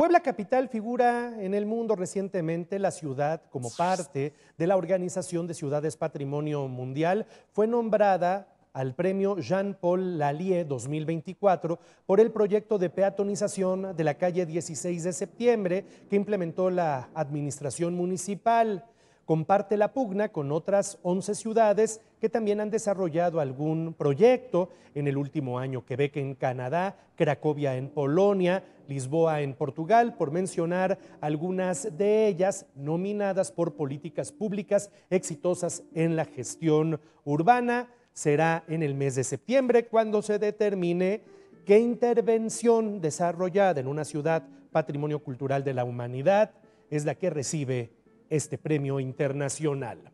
Puebla Capital figura en el mundo recientemente la ciudad como parte de la Organización de Ciudades Patrimonio Mundial. Fue nombrada al premio Jean-Paul Lallier 2024 por el proyecto de peatonización de la calle 16 de septiembre que implementó la administración municipal comparte la pugna con otras 11 ciudades que también han desarrollado algún proyecto en el último año, Quebec en Canadá, Cracovia en Polonia, Lisboa en Portugal, por mencionar algunas de ellas nominadas por políticas públicas exitosas en la gestión urbana. Será en el mes de septiembre cuando se determine qué intervención desarrollada en una ciudad patrimonio cultural de la humanidad es la que recibe este premio internacional.